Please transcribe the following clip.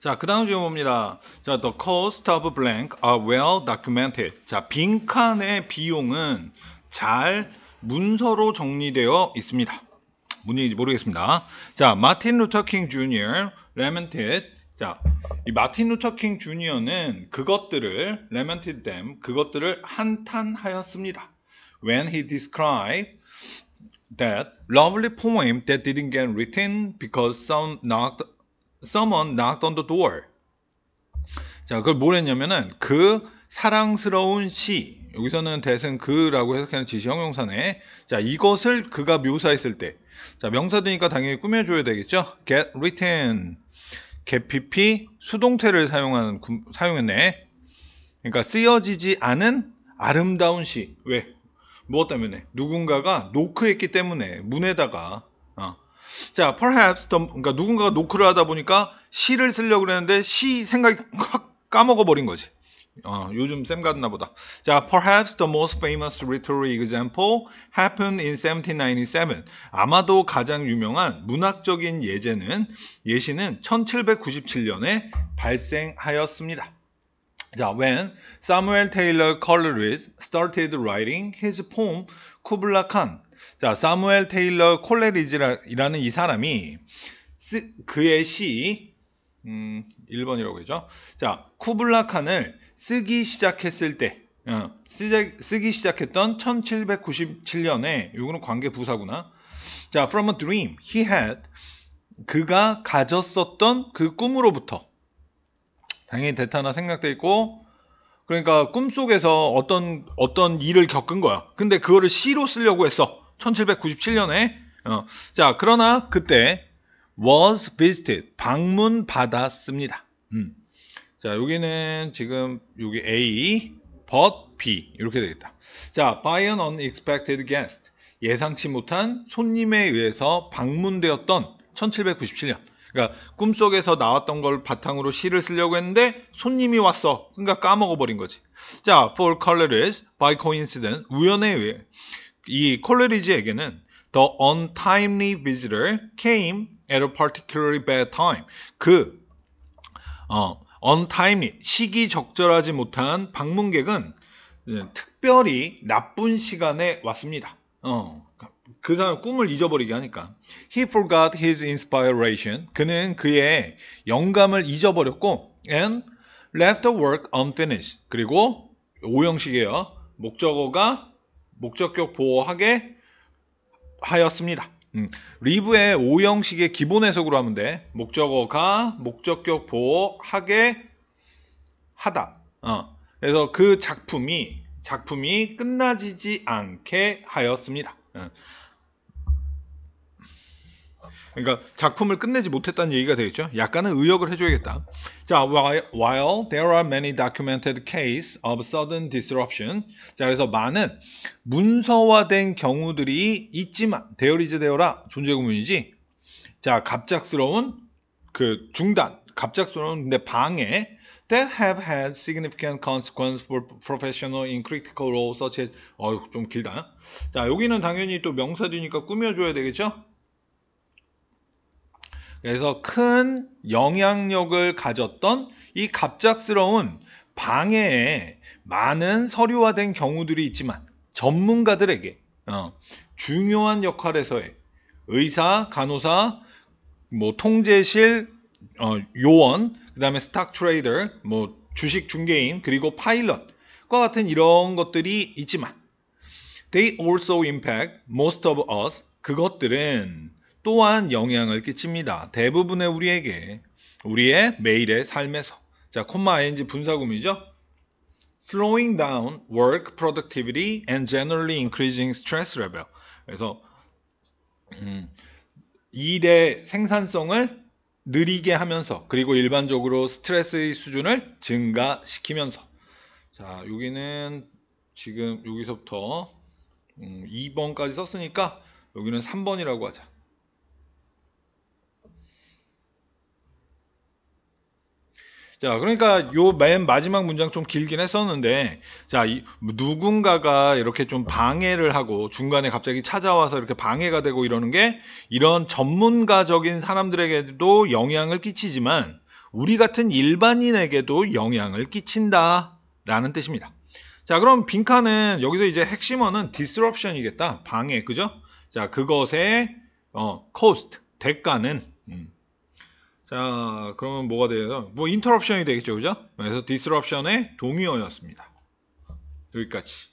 자, 그 다음 질문 봅니다. 자, the cost of blank are well documented. 자, 빈칸의 비용은 잘 문서로 정리되어 있습니다. 문제인지 모르겠습니다. 자, 마틴 루터 킹 주니어 lamented 자, 이 마틴 루터 킹 주니어는 그것들을 lamented them 그것들을 한탄하였습니다. When he described that lovely poem that didn't get written because some knocked someone knocked on the door. 자, 그걸 뭘 했냐면은 그 사랑스러운 시 여기서는 대신 그라고 해석하는 지시 형용사네. 자, 이것을 그가 묘사했을 때. 자, 명사되니까 당연히 꾸며 줘야 되겠죠? get written. 개피피 수동태를 사용하는 사용했네. 그러니까 쓰여지지 않은 아름다운 시. 왜? 무엇 때문에? 누군가가 노크했기 때문에 문에다가 어. 자, perhaps, the, 그러니까 누군가가 노크를 하다 보니까 시를 쓰려고 그랬는데 시 생각이 확 까먹어버린 거지. 어, 요즘 쌤 같나 보다. 자, perhaps the most famous literary example happened in 1797. 아마도 가장 유명한 문학적인 예제는 예시는 1797년에 발생하였습니다. 자, when Samuel Taylor Coleridge started writing his poem Kubla Khan, 자, 사무엘 테일러 콜레리지라는 이 사람이 쓰, 그의 시 음, 1번이라고 했죠. 자, 쿠블라 칸을 쓰기 시작했을 때 어, 쓰기 시작했던 1797년에 이거는 관계 부사구나. 자, from a dream he had 그가 가졌었던 그 꿈으로부터 당연히 대타나 생각돼 있고 그러니까 꿈속에서 어떤 어떤 일을 겪은 거야. 근데 그거를 시로 쓰려고 했어. 1797년에 어, 자 그러나 그때 was visited 방문 받았습니다. 음. 자 여기는 지금 여기 A, but B 이렇게 되겠다. 자 by an unexpected guest 예상치 못한 손님에 의해서 방문되었던 1797년. 그러니까 꿈속에서 나왔던 걸 바탕으로 시를 쓰려고 했는데 손님이 왔어. 그러니까 까먹어버린 거지. 자, for colorist by coincidence 우연에 의해 이 콜레리지에게는 The untimely visitor came at a particularly bad time. 그 어, untimely 시기 적절하지 못한 방문객은 특별히 나쁜 시간에 왔습니다. 어, 그 사람 꿈을 잊어버리게 하니까. He forgot his inspiration. 그는 그의 영감을 잊어버렸고, and left the work unfinished. 그리고 오형식이에요. 목적어가 목적격 보호하게 하였습니다. 음, 리브의 5형식의 기본 해석으로 하면 돼. 목적어가 목적격 보호하게 하다. 어. 그래서 그 작품이 작품이 끝나지지 않게 하였습니다. 어. 그러니까 작품을 끝내지 못했다는 얘기가 되겠죠. 약간은 의역을 해줘야겠다. 자, while there are many documented cases of sudden disruption. 자, 그래서 많은 문서화된 경우들이 있지만 there is there라 존재 구문이지. 자, 갑작스러운 그 중단, 갑작스러운 근데 방해 that have had significant consequence for professional in critical roles such as 어좀 길다. 자, 여기는 당연히 또 명사되니까 꾸며줘야 되겠죠? 그래서 큰 영향력을 가졌던 이 갑작스러운 방해에 많은 서류화된 경우들이 있지만 전문가들에게 어, 중요한 역할에서의 의사, 간호사, 뭐 통제실 어, 요원, 그다음에 스탁 트레이더, 뭐 주식 중개인 그리고 파일럿과 같은 이런 것들이 있지만 they also impact most of us 그것들은 또한 영향을 끼칩니다. 대부분의 우리에게 우리의 매일의 삶에서 자 콤마 ing 분사구이죠 slowing down work productivity and generally increasing stress level. 그래서 음, 일의 생산성을 느리게 하면서 그리고 일반적으로 스트레스의 수준을 증가시키면서 자 여기는 지금 여기서부터 음, 2번까지 썼으니까 여기는 3번이라고 하자 자, 그러니까 요 맨 마지막 문장 좀 길긴 했었는데, 자, 이, 누군가가 이렇게 좀 방해를 하고 중간에 갑자기 찾아와서 이렇게 방해가 되고 이러는 게 이런 전문가적인 사람들에게도 영향을 끼치지만 우리 같은 일반인에게도 영향을 끼친다라는 뜻입니다. 자, 그럼 빈칸은 여기서 이제 핵심어는 disruption이겠다. 방해, 그죠? 자, 그것의 어, cost, 대가는 음, 자 그러면 뭐가 되어요뭐 인터럽션이 되겠죠 그죠? 그래서 디스럽션의 동의어였습니다. 여기까지